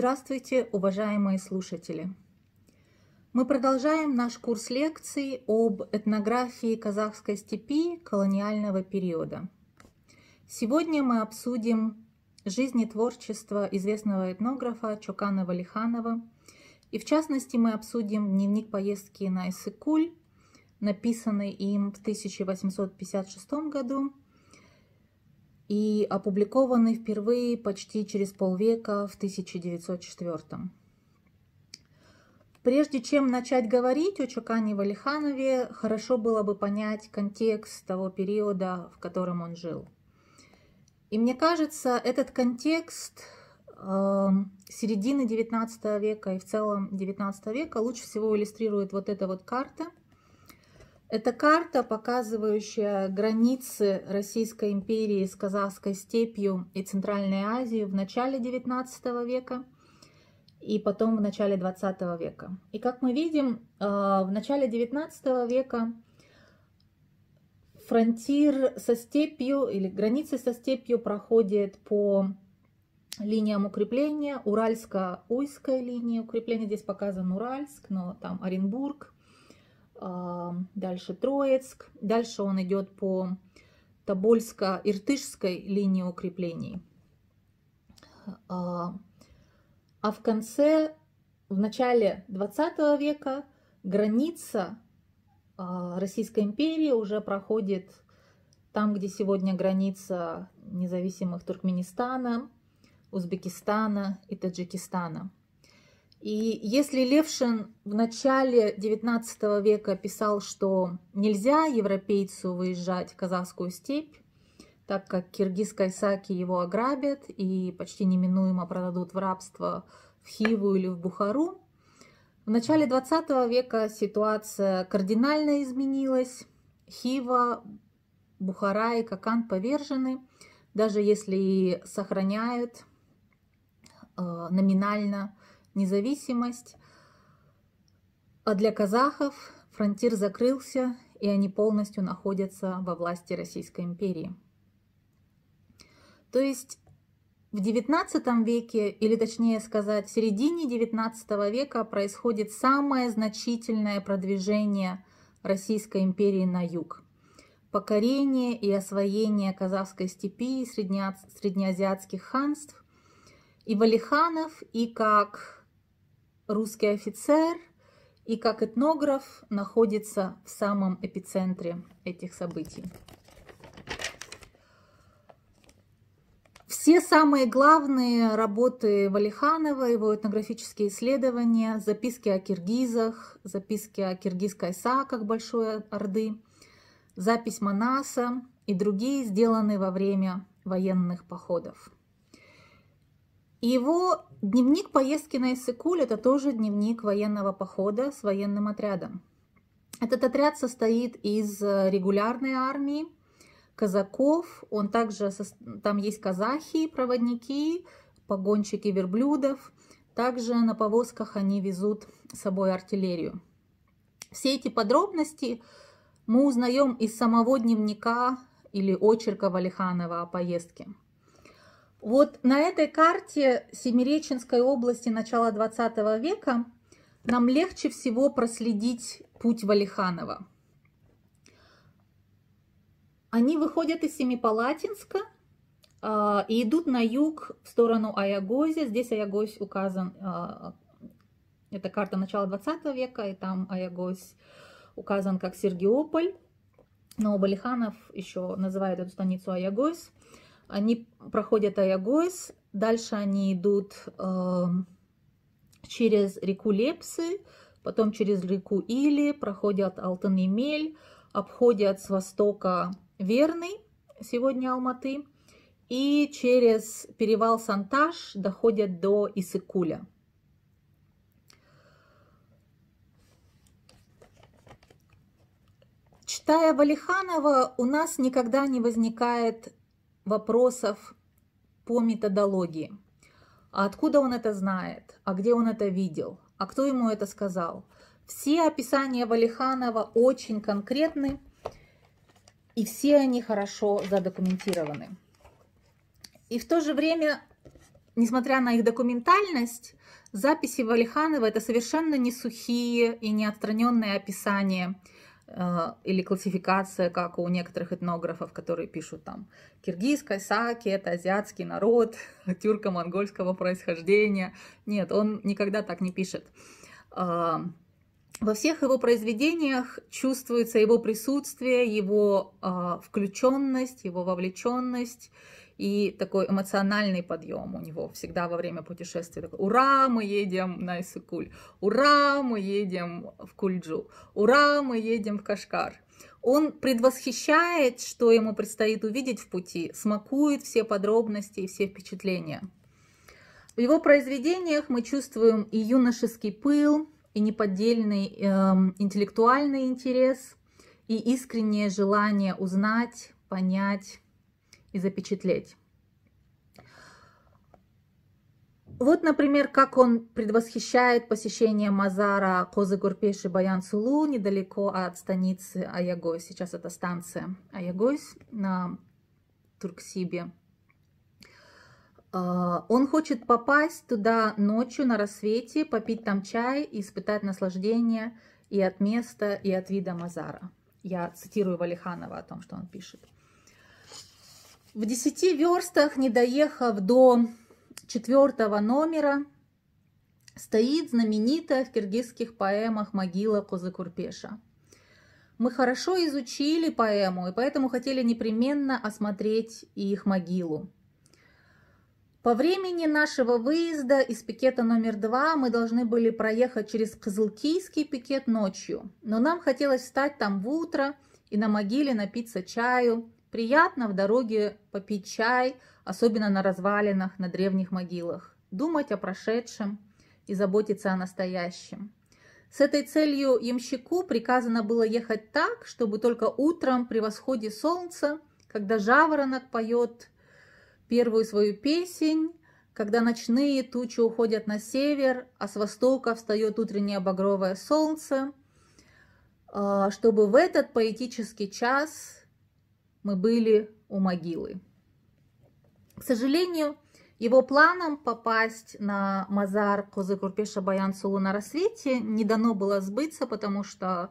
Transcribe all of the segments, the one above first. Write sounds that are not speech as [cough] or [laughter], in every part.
Здравствуйте, уважаемые слушатели! Мы продолжаем наш курс лекций об этнографии казахской степи колониального периода. Сегодня мы обсудим жизнь и творчество известного этнографа Чокана Валиханова, и в частности мы обсудим дневник поездки на Иссыкуль, написанный им в 1856 году и опубликованный впервые почти через полвека в 1904. Прежде чем начать говорить о Чукане Валиханове, хорошо было бы понять контекст того периода, в котором он жил. И мне кажется, этот контекст эм, середины XIX века и в целом XIX века лучше всего иллюстрирует вот эта вот карта – это карта, показывающая границы Российской империи с Казахской степью и Центральной Азией в начале XIX века и потом в начале XX века. И как мы видим, э, в начале XIX века фронтир со степью или границы со степью проходит по линиям укрепления, Уральско-Уйская линия укрепления, здесь показан Уральск, но там Оренбург, дальше Троицк, дальше он идет по Тобольско-Иртышской линии укреплений. А в конце, в начале 20 века граница а, Российской империи уже проходит там, где сегодня граница независимых Туркменистана, Узбекистана и Таджикистана – и если Левшин в начале XIX века писал, что нельзя европейцу выезжать в казахскую степь, так как киргиз саки его ограбят и почти неминуемо продадут в рабство в Хиву или в Бухару, в начале XX века ситуация кардинально изменилась. Хива, Бухара и Какан повержены, даже если и сохраняют э, номинально независимость, а для казахов фронтир закрылся, и они полностью находятся во власти Российской империи. То есть в XIX веке, или точнее сказать, в середине XIX века происходит самое значительное продвижение Российской империи на юг. Покорение и освоение Казахской степи и среднеазиатских ханств и валиханов, и как русский офицер и как этнограф находится в самом эпицентре этих событий. Все самые главные работы Валиханова, его этнографические исследования, записки о киргизах, записки о киргизской са, как Большой Орды, запись Манаса и другие сделаны во время военных походов его дневник поездки на Иссыкуль – это тоже дневник военного похода с военным отрядом. Этот отряд состоит из э, регулярной армии, казаков, он также, там есть казахи, проводники, погонщики верблюдов. Также на повозках они везут с собой артиллерию. Все эти подробности мы узнаем из самого дневника или очерка Валиханова о поездке. Вот на этой карте Семиреченской области начала 20 века нам легче всего проследить путь Валиханова. Они выходят из Семипалатинска э, и идут на юг в сторону Аягозе. Здесь Аягозь указан, э, а, это карта начала 20 века, и там Аягозь указан как Сергиополь. Но Валиханов еще называет эту станицу Аягось. Они проходят Аягойс, дальше они идут э, через реку Лепсы, потом через реку Или, проходят Алтанемель, обходят с востока Верный, сегодня Алматы, и через перевал Санташ доходят до Исыкуля. Читая Валиханова, у нас никогда не возникает вопросов по методологии. А откуда он это знает? А где он это видел? А кто ему это сказал? Все описания Валиханова очень конкретны, и все они хорошо задокументированы. И в то же время, несмотря на их документальность, записи Валиханова – это совершенно не сухие и не отстраненные описания – а, или классификация, как у некоторых этнографов, которые пишут там киргизская саки, это азиатский народ, [laughs] тюрко-монгольского происхождения. Нет, он никогда так не пишет. А, во всех его произведениях чувствуется его присутствие, его а, включенность, его вовлеченность, и такой эмоциональный подъем у него всегда во время путешествия. Такой, Ура, мы едем на Исыкуль! Ура, мы едем в Кульджу! Ура, мы едем в Кашкар! Он предвосхищает, что ему предстоит увидеть в пути, смакует все подробности и все впечатления. В его произведениях мы чувствуем и юношеский пыл, и неподдельный э, интеллектуальный интерес, и искреннее желание узнать, понять, и запечатлеть. Вот, например, как он предвосхищает посещение Мазара Козы-Гурпеши Баян-Сулу недалеко от станицы Аягой. Сейчас это станция Аягойс на Турксибе. А, он хочет попасть туда ночью на рассвете, попить там чай и испытать наслаждение и от места, и от вида Мазара. Я цитирую Валиханова о том, что он пишет. В десяти верстах, не доехав до четвертого номера, стоит знаменитая в киргизских поэмах могила Козыкурпеша. Мы хорошо изучили поэму, и поэтому хотели непременно осмотреть их могилу. По времени нашего выезда из пикета номер два мы должны были проехать через Кызылкийский пикет ночью, но нам хотелось встать там в утро и на могиле напиться чаю – Приятно в дороге попить чай, особенно на развалинах, на древних могилах, думать о прошедшем и заботиться о настоящем. С этой целью ямщику приказано было ехать так, чтобы только утром при восходе солнца, когда жаворонок поет первую свою песень, когда ночные тучи уходят на север, а с востока встает утреннее багровое солнце, а, чтобы в этот поэтический час мы были у могилы. К сожалению, его планам попасть на Мазар Козыкурпеша Курпеша Баян Сулу на рассвете не дано было сбыться, потому что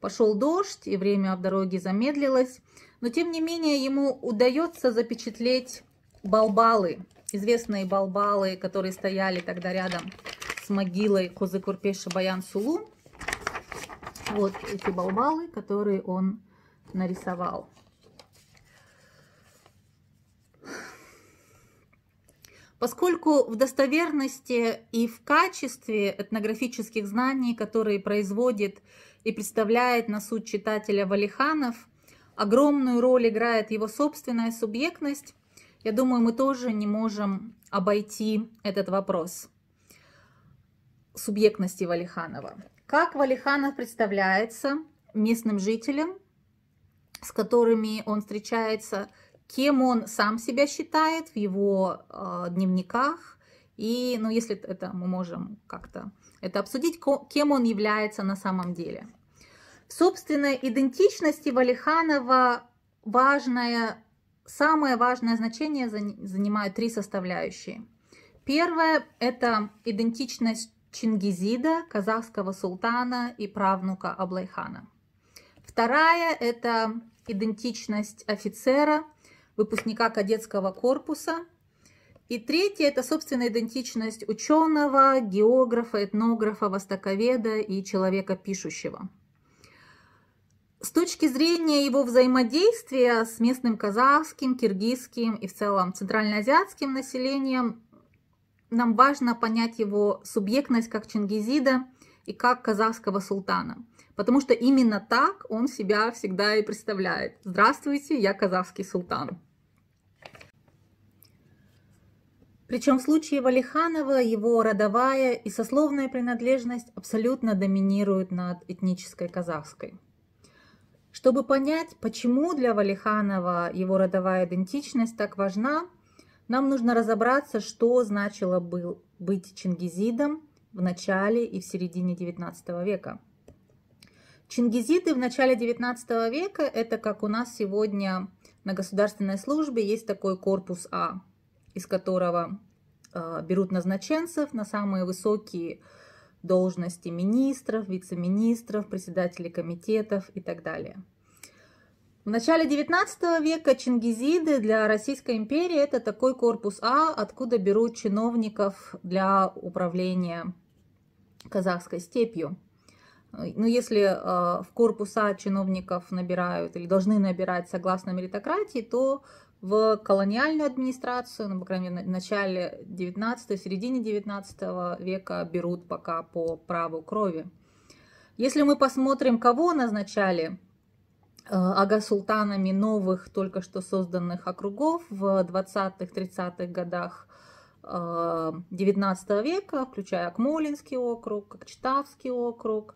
пошел дождь и время в дороге замедлилось. Но тем не менее ему удается запечатлеть балбалы, известные балбалы, которые стояли тогда рядом с могилой Козыкурпеша Курпеша Баян Сулу. Вот эти балбалы, которые он нарисовал. Поскольку в достоверности и в качестве этнографических знаний, которые производит и представляет на суд читателя Валиханов, огромную роль играет его собственная субъектность, я думаю, мы тоже не можем обойти этот вопрос субъектности Валиханова. Как Валиханов представляется местным жителям, с которыми он встречается – кем он сам себя считает в его э, дневниках. И, ну, если это мы можем как-то это обсудить, кем он является на самом деле. В собственной идентичности Валиханова важное, самое важное значение занимают три составляющие. Первое – это идентичность Чингизида, казахского султана и правнука Аблайхана. Вторая – это идентичность офицера, выпускника кадетского корпуса. И третье – это, собственно, идентичность ученого, географа, этнографа, востоковеда и человека пишущего. С точки зрения его взаимодействия с местным казахским, киргизским и в целом центральноазиатским населением, нам важно понять его субъектность как чингизида – и как казахского султана. Потому что именно так он себя всегда и представляет. Здравствуйте, я казахский султан. Причем в случае Валиханова его родовая и сословная принадлежность абсолютно доминирует над этнической казахской. Чтобы понять, почему для Валиханова его родовая идентичность так важна, нам нужно разобраться, что значило был быть чингизидом в начале и в середине XIX века. Чингизиты в начале XIX века – это как у нас сегодня на государственной службе есть такой корпус А, из которого э, берут назначенцев на самые высокие должности министров, вице-министров, председателей комитетов и так далее. В начале XIX века чингизиды для Российской империи это такой корпус А, откуда берут чиновников для управления казахской степью. Э, Но ну, если э, в корпуса чиновников набирают или должны набирать согласно меритократии, то в колониальную администрацию, ну, по крайней мере, в начале 19 середине 19 века берут пока по праву крови. Если мы посмотрим, кого назначали э, ага-султанами новых, только что созданных округов в 20-30-х годах XIX э, века, включая Акмолинский округ, Кокчетавский округ,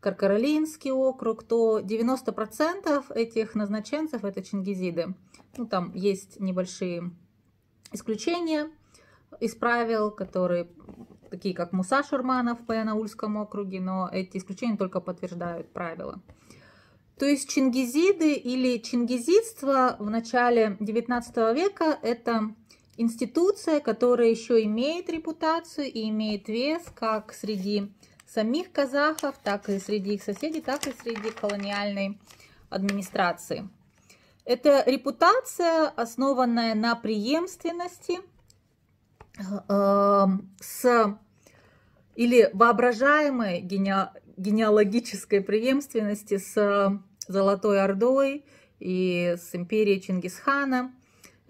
Каркаролинский округ, то 90% этих назначенцев это чингизиды. Ну, там есть небольшие исключения из правил, которые такие как Муса Шурманов в Янаульскому округе, но эти исключения только подтверждают правила. То есть чингизиды или чингизидство в начале 19 века это институция, которая еще имеет репутацию и имеет вес как среди самих казахов, так и среди их соседей, так и среди колониальной администрации. Это репутация, основанная на преемственности э, с или воображаемой гене, генеалогической преемственности с Золотой Ордой и с империей Чингисхана –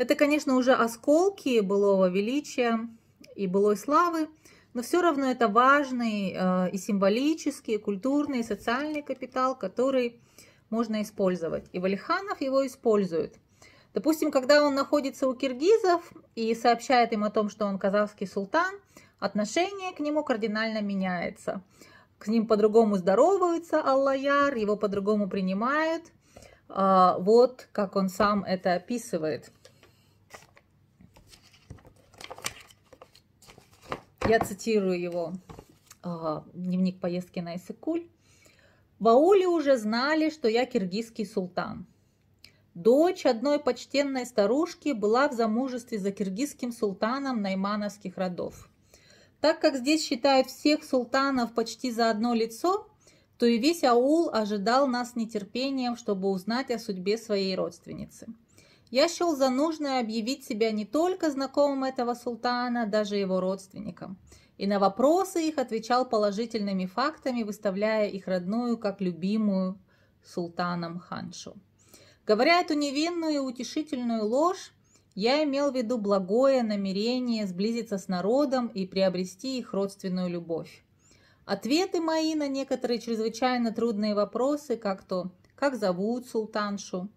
это, конечно, уже осколки былого величия и былой славы, но все равно это важный э, и символический, и культурный, и социальный капитал, который можно использовать. И Валиханов его использует. Допустим, когда он находится у киргизов и сообщает им о том, что он казахский султан, отношение к нему кардинально меняется. К ним по-другому здороваются Аллаяр, его по-другому принимают. Э, вот как он сам это описывает – Я цитирую его э, дневник поездки на Исыкуль. В ауле уже знали, что я киргизский султан. Дочь одной почтенной старушки была в замужестве за киргизским султаном наймановских родов. Так как здесь считают всех султанов почти за одно лицо, то и весь аул ожидал нас нетерпением, чтобы узнать о судьбе своей родственницы – я счел за нужное объявить себя не только знакомым этого султана, даже его родственникам. И на вопросы их отвечал положительными фактами, выставляя их родную как любимую султаном ханшу. Говоря эту невинную и утешительную ложь, я имел в виду благое намерение сблизиться с народом и приобрести их родственную любовь. Ответы мои на некоторые чрезвычайно трудные вопросы, как то «Как зовут султаншу?»,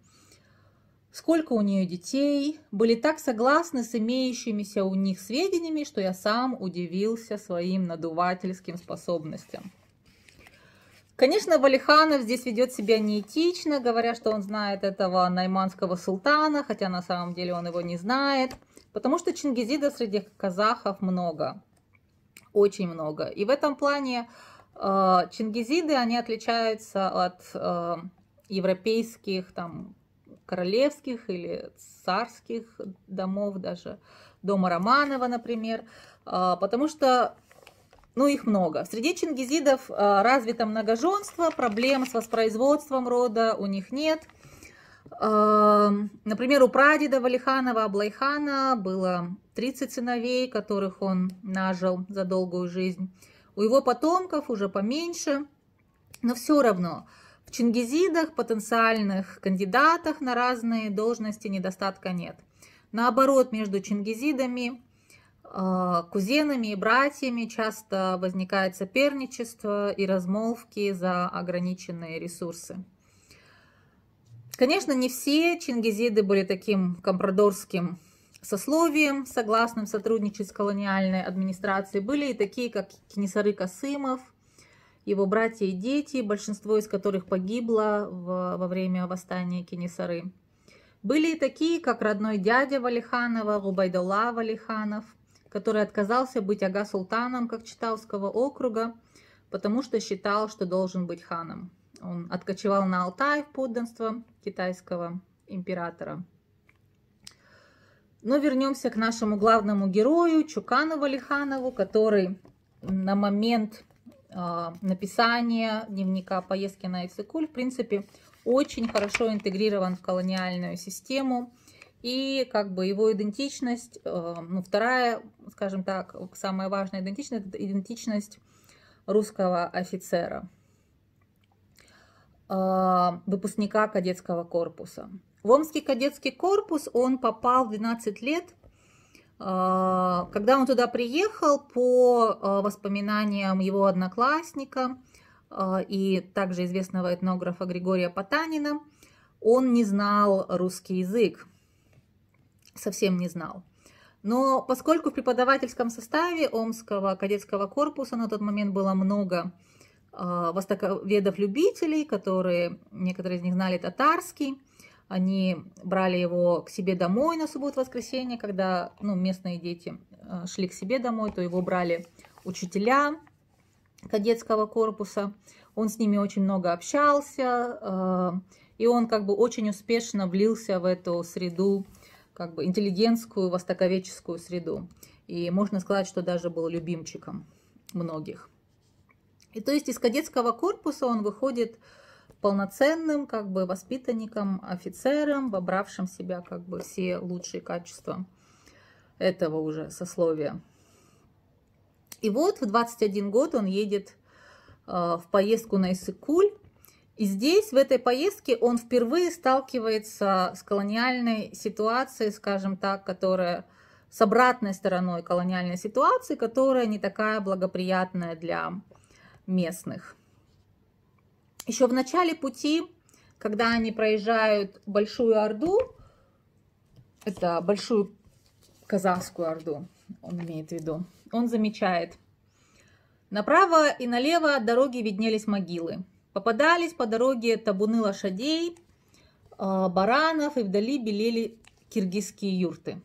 сколько у нее детей, были так согласны с имеющимися у них сведениями, что я сам удивился своим надувательским способностям. Конечно, Валиханов здесь ведет себя неэтично, говоря, что он знает этого найманского султана, хотя на самом деле он его не знает, потому что Чингизида среди казахов много, очень много. И в этом плане э, Чингизиды, они отличаются от э, европейских там королевских или царских домов, даже дома Романова, например, а, потому что ну, их много. Среди чингизидов а, развито многоженство, проблем с воспроизводством рода у них нет. А, например, у прадеда Валиханова Аблайхана было 30 сыновей, которых он нажил за долгую жизнь. У его потомков уже поменьше, но все равно – в чингизидах, потенциальных кандидатах на разные должности недостатка нет. Наоборот, между чингизидами, э, кузенами и братьями часто возникает соперничество и размолвки за ограниченные ресурсы. Конечно, не все чингизиды были таким компрадорским сословием, согласным сотрудничать с колониальной администрацией. Были и такие, как Кенесары Касымов – его братья и дети, большинство из которых погибло в, во время восстания Кенесары. Были и такие, как родной дядя Валиханова, Губайдулла Валиханов, который отказался быть ага-султаном Кокчетавского округа, потому что считал, что должен быть ханом. Он откочевал на Алтай в подданство китайского императора. Но вернемся к нашему главному герою Чуканову валиханову который на момент а, написание дневника поездки на Ицикуль, в принципе, очень хорошо интегрирован в колониальную систему. И как бы его идентичность, а, ну, вторая, скажем так, самая важная идентичность, это идентичность русского офицера, а, выпускника кадетского корпуса. В Омский кадетский корпус он попал в 12 лет – Э, когда он туда приехал, по э, воспоминаниям его одноклассника э, и также известного этнографа Григория Потанина, он не знал русский язык, совсем не знал. Но поскольку в преподавательском составе Омского кадетского корпуса на тот момент было много востоковедов-любителей, которые, некоторые из них знали татарский, они брали его к себе домой на субботу-воскресенье, когда ну, местные дети э, шли к себе домой, то его брали учителя кадетского корпуса. Он с ними очень много общался, э, и он как бы очень успешно влился в эту среду, как бы интеллигентскую, востоковеческую среду. И можно сказать, что даже был любимчиком многих. И то есть из кадетского корпуса он выходит полноценным как бы воспитанником, офицером, вобравшим в себя как бы все лучшие качества этого уже сословия. И вот в 21 год он едет э, в поездку на Иссыкуль. И здесь, в этой поездке, он впервые сталкивается с колониальной ситуацией, скажем так, которая с обратной стороной колониальной ситуации, которая не такая благоприятная для местных еще в начале пути, когда они проезжают Большую Орду, это Большую Казахскую Орду, он имеет в виду, он замечает. Направо и налево от дороги виднелись могилы. Попадались по дороге табуны лошадей, а, баранов, и вдали белели киргизские юрты.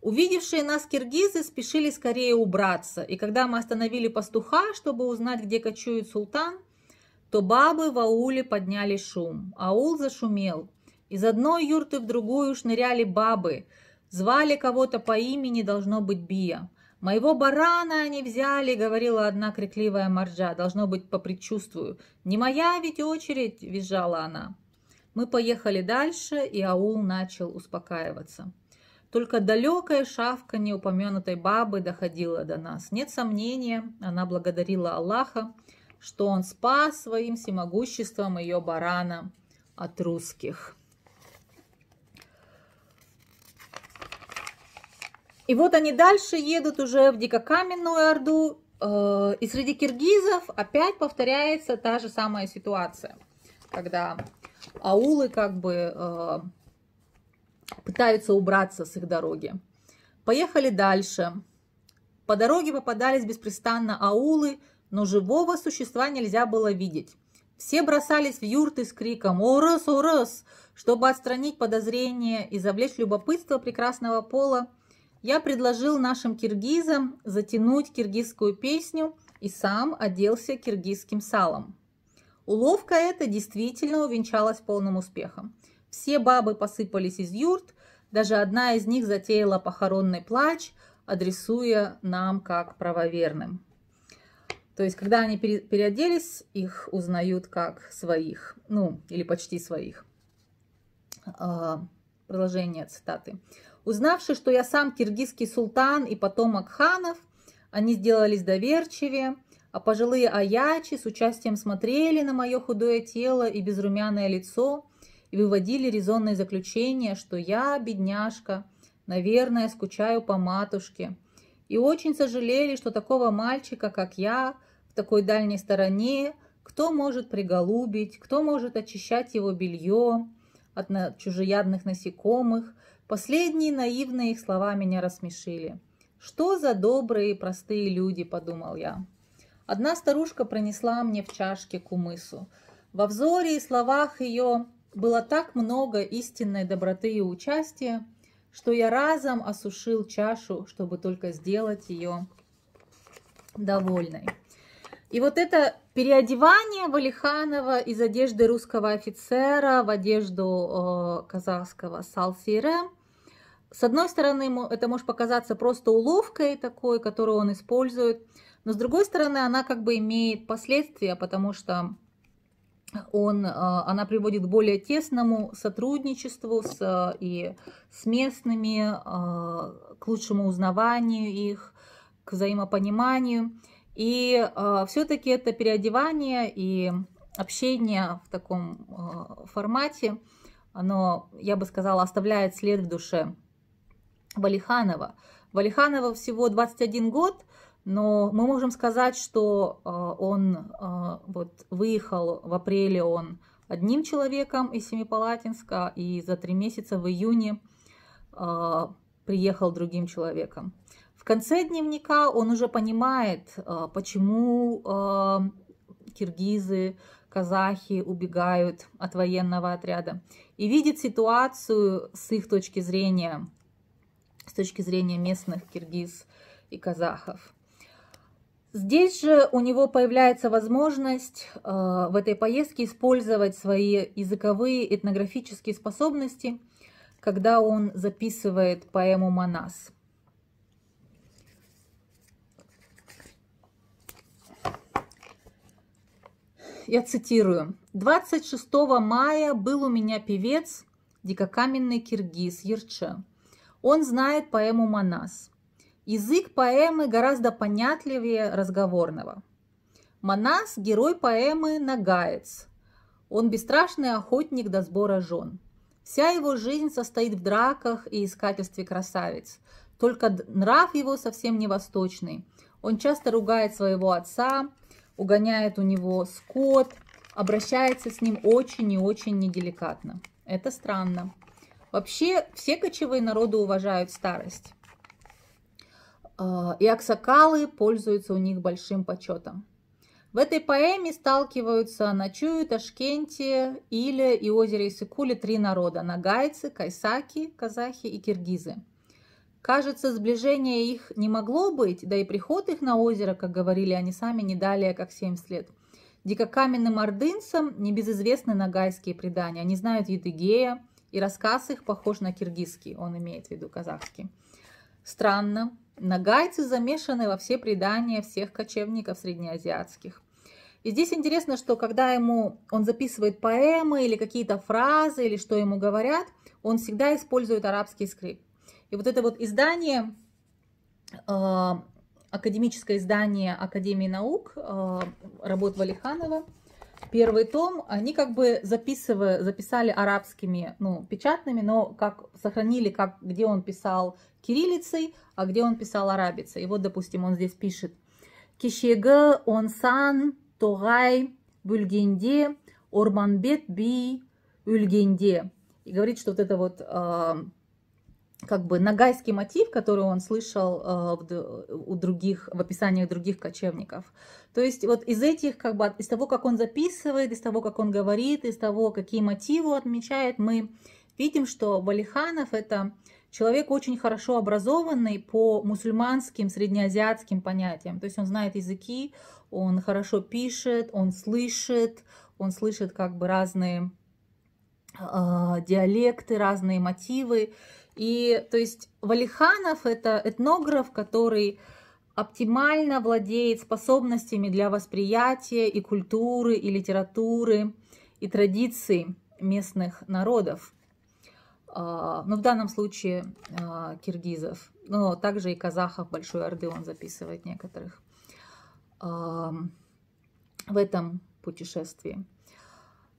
Увидевшие нас киргизы спешили скорее убраться, и когда мы остановили пастуха, чтобы узнать, где кочует султан, то бабы в ауле подняли шум. Аул зашумел. Из одной юрты в другую шныряли бабы. Звали кого-то по имени, должно быть, Бия. «Моего барана они взяли», — говорила одна крикливая моржа, должно быть, по предчувствию. «Не моя ведь очередь», — визжала она. Мы поехали дальше, и аул начал успокаиваться. Только далекая шавка неупомянутой бабы доходила до нас. Нет сомнения, она благодарила Аллаха, что он спас своим всемогуществом ее барана от русских. И вот они дальше едут уже в Дикокаменную Орду, э, и среди киргизов опять повторяется та же самая ситуация, когда аулы как бы э, пытаются убраться с их дороги. Поехали дальше. По дороге попадались беспрестанно аулы, но живого существа нельзя было видеть. Все бросались в юрты с криком «Орос! Орос!», чтобы отстранить подозрения и завлечь любопытство прекрасного пола. Я предложил нашим киргизам затянуть киргизскую песню и сам оделся киргизским салом. Уловка эта действительно увенчалась полным успехом. Все бабы посыпались из юрт, даже одна из них затеяла похоронный плач, адресуя нам как правоверным. То есть, когда они переоделись, их узнают как своих, ну, или почти своих. А, продолжение цитаты. «Узнавши, что я сам киргизский султан и потомок ханов, они сделались доверчивее, а пожилые аячи с участием смотрели на мое худое тело и безрумяное лицо и выводили резонные заключения, что я, бедняжка, наверное, скучаю по матушке, и очень сожалели, что такого мальчика, как я, такой дальней стороне, кто может приголубить, кто может очищать его белье от на... чужеядных насекомых. Последние наивные их слова меня рассмешили. «Что за добрые и простые люди?» – подумал я. Одна старушка принесла мне в чашке кумысу. Во взоре и словах ее было так много истинной доброты и участия, что я разом осушил чашу, чтобы только сделать ее довольной. И вот это переодевание Валиханова из одежды русского офицера в одежду э, казахского салсире. С одной стороны, это может показаться просто уловкой такой, которую он использует, но с другой стороны, она как бы имеет последствия, потому что он, э, она приводит к более тесному сотрудничеству с, и с местными, э, к лучшему узнаванию их, к взаимопониманию. И э, все-таки это переодевание и общение в таком э, формате, оно, я бы сказала, оставляет след в душе Валиханова. Валиханова всего 21 год, но мы можем сказать, что э, он э, вот, выехал в апреле он одним человеком из Семипалатинска, и за три месяца в июне э, приехал другим человеком. В конце дневника он уже понимает, э, почему э, киргизы, казахи убегают от военного отряда и видит ситуацию с их точки зрения, с точки зрения местных киргиз и казахов. Здесь же у него появляется возможность э, в этой поездке использовать свои языковые этнографические способности, когда он записывает поэму «Манас». я цитирую. 26 мая был у меня певец, дикокаменный киргиз Ерче. Он знает поэму «Манас». Язык поэмы гораздо понятливее разговорного. Манас – герой поэмы «Нагаец». Он бесстрашный охотник до сбора жен. Вся его жизнь состоит в драках и искательстве красавиц. Только нрав его совсем не восточный. Он часто ругает своего отца, угоняет у него скот, обращается с ним очень и очень неделикатно. Это странно. Вообще все кочевые народы уважают старость. А, и аксакалы пользуются у них большим почетом. В этой поэме сталкиваются ночуют Ташкенте, Иле и озере Исыкуле три народа – нагайцы, кайсаки, казахи и киргизы – Кажется, сближения их не могло быть, да и приход их на озеро, как говорили они сами, не далее, как 70 лет. Дикокаменным ордынцам небезызвестны нагайские предания. Они знают Едыгея, и рассказ их похож на киргизский, он имеет в виду казахский. Странно, нагайцы замешаны во все предания всех кочевников среднеазиатских. И здесь интересно, что когда ему он записывает поэмы или какие-то фразы, или что ему говорят, он всегда использует арабский скрипт. И вот это вот издание, э, академическое издание Академии наук, э, работ Валиханова, первый том, они как бы записывали, записали арабскими, ну, печатными, но как сохранили, как, где он писал кириллицей, а где он писал арабицей. И вот, допустим, он здесь пишет. Кишега, Онсан, Тогай, Бульгенде, Орманбет, Би, Ульгенде. И говорит, что вот это вот э, как бы нагайский мотив, который он слышал э, у других, в описаниях других кочевников. То есть вот из этих, как бы, из того, как он записывает, из того, как он говорит, из того, какие мотивы отмечает, мы видим, что Валиханов – это человек очень хорошо образованный по мусульманским, среднеазиатским понятиям. То есть он знает языки, он хорошо пишет, он слышит, он слышит как бы разные э, диалекты, разные мотивы. И то есть Валиханов это этнограф, который оптимально владеет способностями для восприятия и культуры, и литературы, и традиций местных народов. А, ну, в данном случае а, киргизов, но также и казахов Большой Орды он записывает некоторых а, в этом путешествии.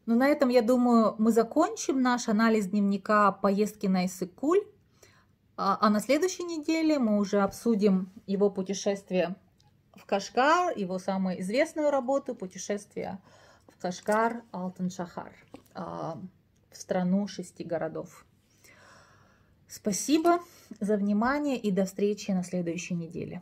Ну на этом, я думаю, мы закончим наш анализ дневника поездки на Иссыкуль. А, а на следующей неделе мы уже обсудим его путешествие в Кашкар, его самую известную работу «Путешествие в Кашкар Алтан-Шахар» а, в страну шести городов. Спасибо за внимание и до встречи на следующей неделе.